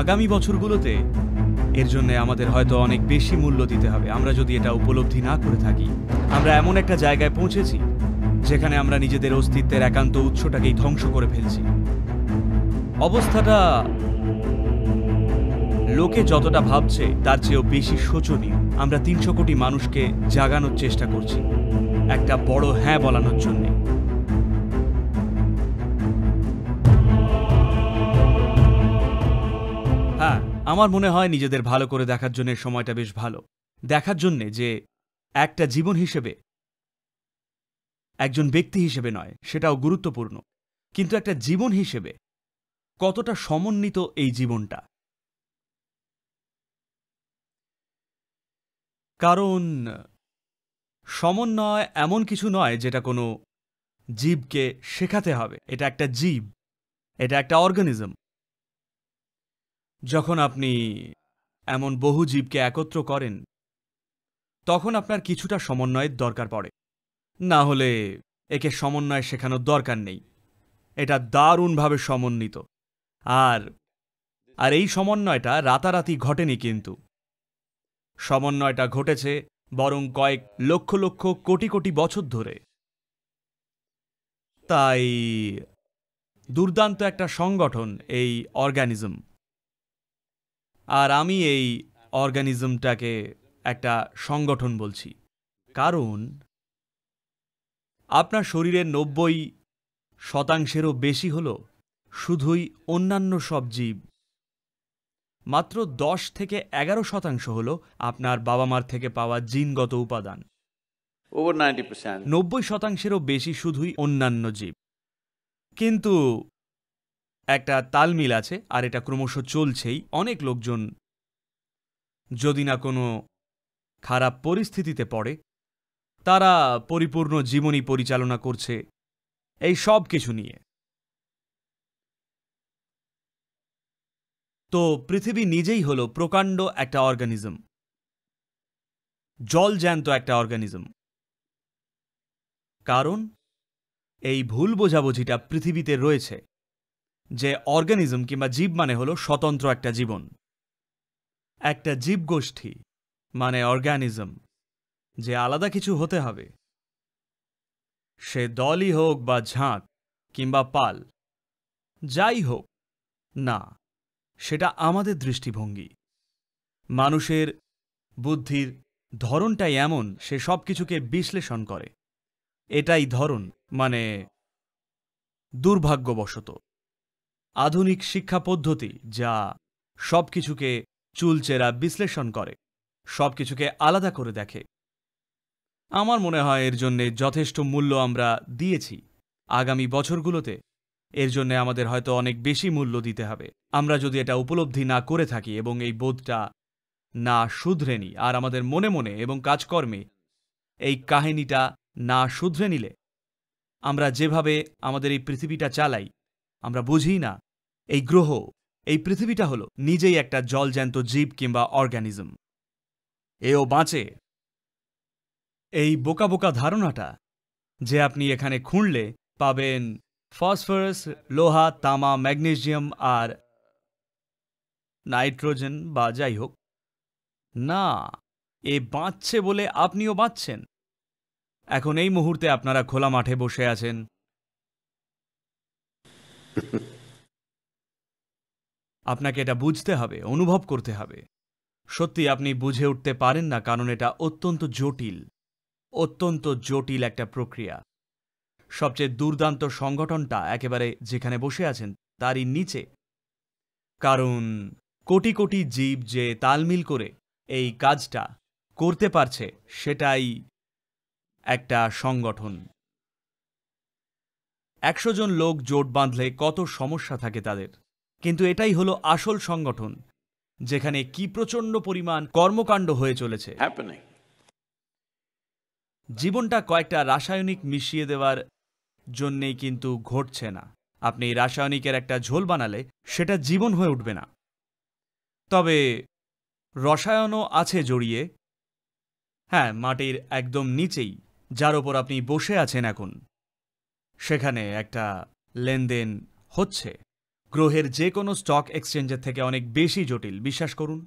আগামী বছরগুলোতে এর জন্য আমাদের হয়তো অনেক বেশি মূল্য দিতে হবে আমরা যদি এটা উপলব্ধি না করে থাকি আমরা এমন একটা জায়গায় পৌঁছেছি যেখানে আমরা নিজেদের অস্তিত্বের একান্ত উৎসটাকেই ধ্বংস করে ফেলছি অবস্থাটা লোকে যতটা ভাবছে তার চেয়েও বেশি শোচনীয় আমরা তিনশো কোটি মানুষকে জাগানোর চেষ্টা করছি একটা বড় হ্যাঁ বলানোর জন্যে আমার মনে হয় নিজেদের ভালো করে দেখার জন্য সময়টা বেশ ভালো দেখার জন্যে যে একটা জীবন হিসেবে একজন ব্যক্তি হিসেবে নয় সেটাও গুরুত্বপূর্ণ কিন্তু একটা জীবন হিসেবে কতটা সমন্বিত এই জীবনটা কারণ সমন্বয় এমন কিছু নয় যেটা কোনো জীবকে শেখাতে হবে এটা একটা জীব এটা একটা অর্গানিজম যখন আপনি এমন বহু জীবকে একত্র করেন তখন আপনার কিছুটা সমন্বয়ের দরকার পড়ে না হলে একে সমন্বয় শেখানোর দরকার নেই এটা দারুণভাবে সমন্বিত আর আর এই সমন্বয়টা রাতারাতি ঘটেনি কিন্তু সমন্বয়টা ঘটেছে বরং কয়েক লক্ষ লক্ষ কোটি কোটি বছর ধরে তাই দুর্দান্ত একটা সংগঠন এই অর্গানিজম আর আমি এই অর্গানিজমটাকে একটা সংগঠন বলছি কারণ আপনার শরীরের নব্বই শতাংশেরও বেশি হল শুধুই অন্যান্য সব জীব মাত্র দশ থেকে এগারো শতাংশ হল আপনার বাবা মার থেকে পাওয়া জিনগত উপাদান নব্বই শতাংশেরও বেশি শুধুই অন্যান্য জীব কিন্তু একটা তালমিল আছে আর এটা ক্রমশ চলছেই অনেক লোকজন যদি না কোনো খারাপ পরিস্থিতিতে পড়ে তারা পরিপূর্ণ জীবনী পরিচালনা করছে এই সব কিছু নিয়ে তো পৃথিবী নিজেই হল প্রকাণ্ড একটা অর্গানিজম জল জ্যান্ত একটা অর্গানিজম কারণ এই ভুল বোঝাবুঝিটা পৃথিবীতে রয়েছে যে অর্গানিজম কিংবা জীব মানে হলো স্বতন্ত্র একটা জীবন একটা জীবগোষ্ঠী মানে অর্গানিজম যে আলাদা কিছু হতে হবে সে দলই হোক বা ঝাঁক কিংবা পাল যাই হোক না সেটা আমাদের দৃষ্টিভঙ্গি মানুষের বুদ্ধির ধরনটাই এমন সে সব কিছুকে বিশ্লেষণ করে এটাই ধরন মানে দুর্ভাগ্যবশত আধুনিক শিক্ষা পদ্ধতি যা সব কিছুকে চুলচেরা বিশ্লেষণ করে সব কিছুকে আলাদা করে দেখে আমার মনে হয় এর জন্যে যথেষ্ট মূল্য আমরা দিয়েছি আগামী বছরগুলোতে এর জন্য আমাদের হয়তো অনেক বেশি মূল্য দিতে হবে আমরা যদি এটা উপলব্ধি না করে থাকি এবং এই বোধটা না শুধরে নিই আর আমাদের মনে মনে এবং কাজকর্মে এই কাহিনীটা না শুধরে নিলে আমরা যেভাবে আমাদের এই পৃথিবীটা চালাই আমরা বুঝি না এই গ্রহ এই পৃথিবীটা হলো নিজেই একটা জলজ্যান্ত জীব কিংবা অর্গানিজম এও বাঁচে এই বোকা বোকা ধারণাটা যে আপনি এখানে খুঁড়লে পাবেন ফসফরাস লোহা তামা ম্যাগনেশিয়াম আর নাইট্রোজেন বা যাই হোক না এ বাঁচছে বলে আপনিও বাঁচছেন এখন এই মুহূর্তে আপনারা খোলা মাঠে বসে আছেন আপনাকে এটা বুঝতে হবে অনুভব করতে হবে সত্যি আপনি বুঝে উঠতে পারেন না কারণ এটা অত্যন্ত জটিল অত্যন্ত জটিল একটা প্রক্রিয়া সবচেয়ে দুর্দান্ত সংগঠনটা একেবারে যেখানে বসে আছেন তারই নিচে কারণ কোটি কোটি জীব যে তালমিল করে এই কাজটা করতে পারছে সেটাই একটা সংগঠন একশো জন লোক জোট বাঁধলে কত সমস্যা থাকে তাদের কিন্তু এটাই হলো আসল সংগঠন যেখানে কি প্রচণ্ড পরিমাণ কর্মকাণ্ড হয়ে চলেছে জীবনটা কয়েকটা রাসায়নিক মিশিয়ে দেওয়ার জন্যেই কিন্তু ঘটছে না আপনি রাসায়নিকের একটা ঝোল বানালে সেটা জীবন হয়ে উঠবে না তবে রসায়নও আছে জড়িয়ে হ্যাঁ মাটির একদম নিচেই যার ওপর আপনি বসে আছেন এখন সেখানে একটা লেনদেন হচ্ছে গ্রহের যে কোনো স্টক এক্সচেঞ্জের থেকে অনেক বেশি জটিল বিশ্বাস করুন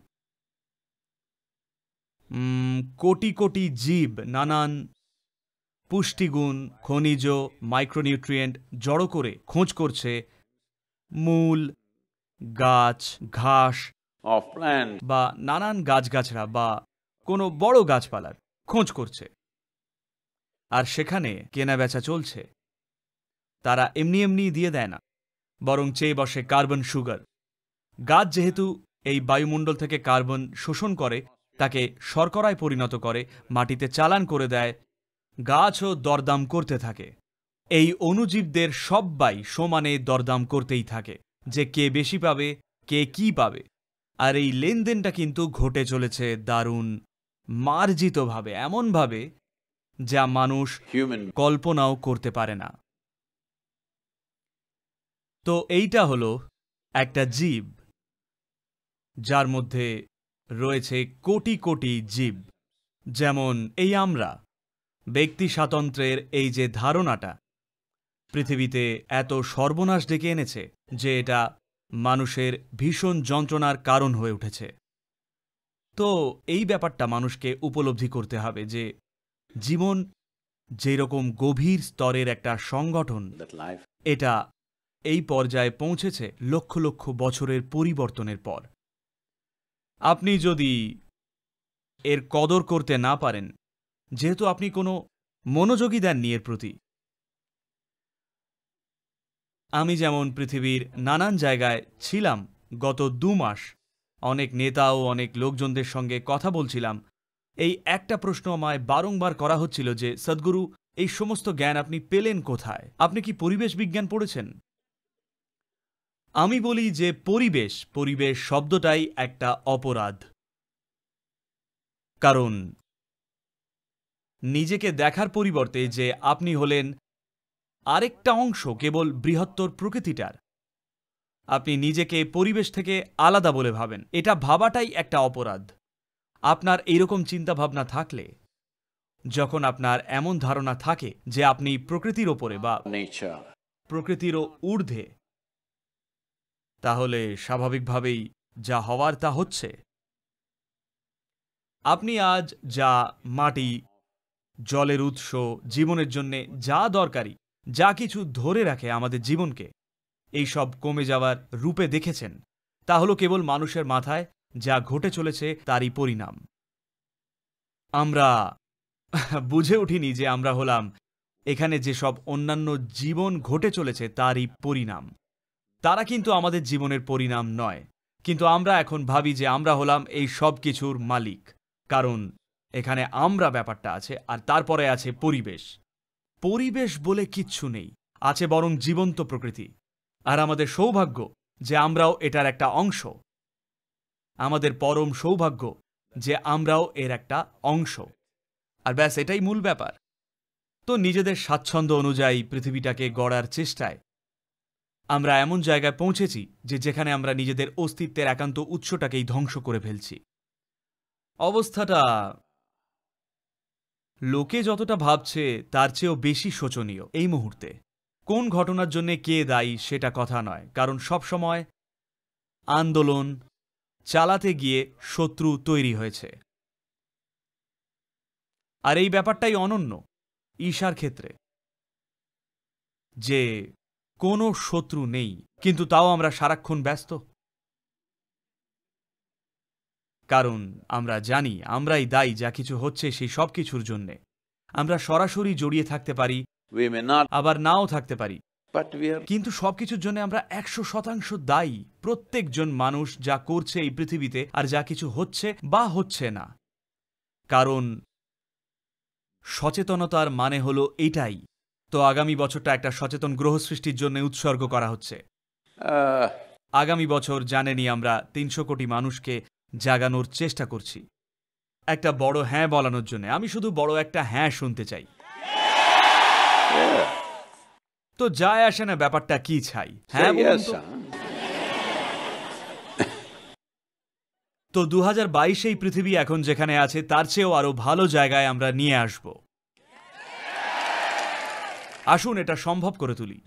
কোটি কোটি জীব নানান পুষ্টিগুণ খনিজ মাইক্রোনিউট্রিয়েন্ট জড়ো করে খোঁজ করছে মূল গাছ ঘাস বা নানান গাছগাছড়া বা কোনো বড় গাছপালার খোঁজ করছে আর সেখানে কেনা বেচা চলছে তারা এমনি এমনি দিয়ে দেয় না বরং চেয়ে বসে কার্বন সুগার গাছ যেহেতু এই বায়ুমণ্ডল থেকে কার্বন শোষণ করে তাকে শর্করায় পরিণত করে মাটিতে চালান করে দেয় গাছও দরদাম করতে থাকে এই অনুজীবদের সব্বাই সমানে দরদাম করতেই থাকে যে কে বেশি পাবে কে কি পাবে আর এই লেনদেনটা কিন্তু ঘটে চলেছে দারুণ মার্জিতভাবে এমনভাবে যা মানুষ কল্পনাও করতে পারে না তো এইটা হলো একটা জীব যার মধ্যে রয়েছে কোটি কোটি জীব যেমন এই আমরা ব্যক্তি স্বাতন্ত্রের এই যে ধারণাটা পৃথিবীতে এত সর্বনাশ ডেকে এনেছে যে এটা মানুষের ভীষণ যন্ত্রণার কারণ হয়ে উঠেছে তো এই ব্যাপারটা মানুষকে উপলব্ধি করতে হবে যে জীবন যেরকম গভীর স্তরের একটা সংগঠন এটা এই পর্যায়ে পৌঁছেছে লক্ষ লক্ষ বছরের পরিবর্তনের পর আপনি যদি এর কদর করতে না পারেন যেহেতু আপনি কোনো মনোযোগী দেননি এর প্রতি আমি যেমন পৃথিবীর নানান জায়গায় ছিলাম গত দু মাস অনেক নেতা ও অনেক লোকজনদের সঙ্গে কথা বলছিলাম এই একটা প্রশ্ন আমায় বারংবার করা হচ্ছিল যে সদ্গুরু এই সমস্ত জ্ঞান আপনি পেলেন কোথায় আপনি কি পরিবেশ বিজ্ঞান পড়েছেন আমি বলি যে পরিবেশ পরিবেশ শব্দটাই একটা অপরাধ কারণ নিজেকে দেখার পরিবর্তে যে আপনি হলেন আরেকটা অংশ কেবল বৃহত্তর প্রকৃতিটার আপনি নিজেকে পরিবেশ থেকে আলাদা বলে ভাবেন এটা ভাবাটাই একটা অপরাধ আপনার এইরকম চিন্তাভাবনা থাকলে যখন আপনার এমন ধারণা থাকে যে আপনি প্রকৃতির ওপরে বা প্রকৃতিরও ঊর্ধ্বে তাহলে স্বাভাবিকভাবেই যা হওয়ার তা হচ্ছে আপনি আজ যা মাটি জলের উৎস জীবনের জন্যে যা দরকারি যা কিছু ধরে রাখে আমাদের জীবনকে এই সব কমে যাওয়ার রূপে দেখেছেন তা হলো কেবল মানুষের মাথায় যা ঘটে চলেছে তারই পরিণাম আমরা বুঝে উঠিনি যে আমরা হলাম এখানে যেসব অন্যান্য জীবন ঘটে চলেছে তারই পরিণাম তারা কিন্তু আমাদের জীবনের পরিণাম নয় কিন্তু আমরা এখন ভাবি যে আমরা হলাম এই সব কিছুর মালিক কারণ এখানে আমরা ব্যাপারটা আছে আর তারপরে আছে পরিবেশ পরিবেশ বলে কিচ্ছু নেই আছে বরং জীবন্ত প্রকৃতি আর আমাদের সৌভাগ্য যে আমরাও এটার একটা অংশ আমাদের পরম সৌভাগ্য যে আমরাও এর একটা অংশ আর ব্যাস এটাই মূল ব্যাপার তো নিজেদের স্বাচ্ছন্দ্য অনুযায়ী পৃথিবীটাকে গড়ার চেষ্টায় আমরা এমন জায়গায় পৌঁছেছি যে যেখানে আমরা নিজেদের অস্তিত্বের একান্ত উৎসটাকেই ধ্বংস করে ফেলছি অবস্থাটা লোকে যতটা ভাবছে তার চেয়েও বেশি শোচনীয় এই মুহূর্তে কোন ঘটনার জন্য কে দায়ী সেটা কথা নয় কারণ সবসময় আন্দোলন চালাতে গিয়ে শত্রু তৈরি হয়েছে আর এই ব্যাপারটাই অনন্য ঈশার ক্ষেত্রে যে কোনো শত্রু নেই কিন্তু তাও আমরা সারাক্ষণ ব্যস্ত কারণ আমরা জানি আমরাই দায়ী যা কিছু হচ্ছে সেই সব কিছুর জন্যে আমরা সরাসরি জড়িয়ে থাকতে পারি আবার নাও থাকতে পারি কিন্তু সবকিছুর জন্য আমরা একশো শতাংশ দায়ী প্রত্যেকজন মানুষ যা করছে এই পৃথিবীতে আর যা কিছু হচ্ছে বা হচ্ছে না কারণ সচেতনতার মানে হলো এটাই তো আগামী বছরটা একটা সচেতন গ্রহ সৃষ্টির জন্য উৎসর্গ করা হচ্ছে আগামী বছর জানেনি আমরা তিনশো কোটি মানুষকে জাগানোর চেষ্টা করছি একটা বড় হ্যাঁ বলানোর জন্য আমি শুধু বড় একটা হ্যাঁ শুনতে চাই তো যায় আসে না ব্যাপারটা কি ছাই হ্যাঁ তো দু হাজার বাইশেই পৃথিবী এখন যেখানে আছে তার চেয়েও আরো ভালো জায়গায় আমরা নিয়ে আসবো আসুন এটা সম্ভব করে তুলি